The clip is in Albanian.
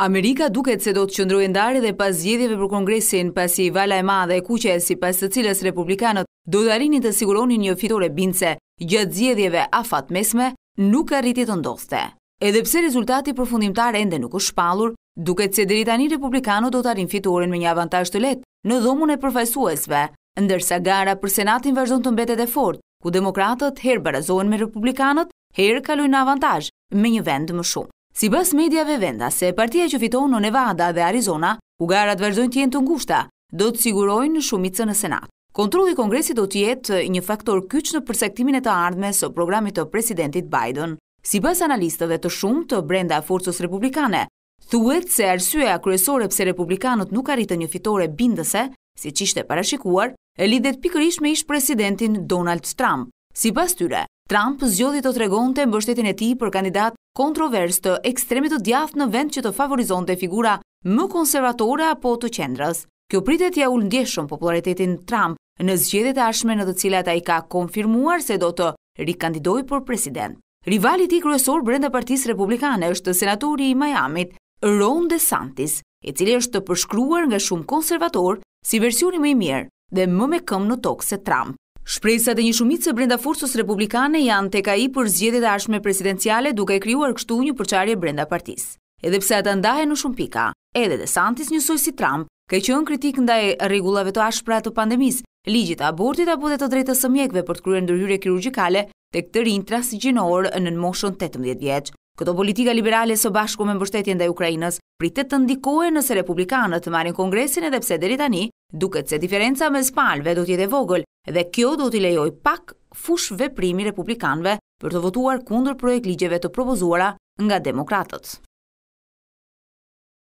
Amerika duket se do të qëndrojë ndarë dhe pas zgjedhjeve për Kongresin, pasi vala e madhe e kuqe si pas të cilës republikanët do të arrinin të siguroni një fitore bince gjatë zgjedhjeve afat mesme, nuk arriti të ndodhte. Edhe pse rezultati përfundimtar ende nuk është shpallur, duket se deri tani republikanët do të arin fitoren me një avantazh të lehtë në dhomën e përfaqësuesve, ndërsa gara për Senatin vazhdon të mbetet e fortë, ku demokratët herë barazohen me republikanët, herë kalojnë në avantazh me një vend më shumë. Si bës medjave venda se partia që fiton në Nevada dhe Arizona, u garat vazhdojnë tjenë të ngushta, do të sigurojnë shumicën në Senat. Kontrolli Kongresit do tjetë një faktor kyç në përsektimin e të ardhme së programit të presidentit Biden. Si bës analistëve të shumë të brenda forcës republikane, thuet se arsyeja kryesore pse republikanët nuk arritë një fitore bindëse, si qishte parashikuar, e lidet pikërish me ish presidentin Donald Trump. Si pas tyre, Trump zgjodhi të tregonte mbështetjen e tij për kandidat kontrovers të ekstremit të djath në vend që të favorizon të figura më konservatore apo të qendrës. Kjo pritet ja ullë ndjeshëm popularitetin Trump në zgjede të ashme në të cilat a i ka konfirmuar se do të rikandidoj për president. Rivalit i kryesor brenda partisë republikane është senatori i Miami, Ron DeSantis, e cili është të përshkruar nga shumë konservator si versioni më i mirë dhe më me këm në tokë se Trump. Shpresat e një shumit se brenda forcës republikane janë të ka i për zgjede dhe ashme presidenciale duke e kryuar kështu një përqarje brenda partis. Edhe pse atë ndahe në shumë pika, edhe dhe Santis njësoj si Trump, ka i qënë kritik nda e regullave të ashpra të pandemis, ligjit, abortit apo dhe të drejtës së mjekve për të kryen dërhyre kirurgikale të këtë rinë trasë në në moshën 18 vjeqë. Këto politika liberale së bashku me mbështetjen dhe Ukrajinës, pritet të ndikohen nëse Republikanët të marin Kongresin edhe pse deri tani, duket se diferenca me spalve do t'jete vogël dhe kjo do t'i lejoj pak fush veprimi republikanve për të votuar kundër projekt ligjeve të propozuara nga demokratët.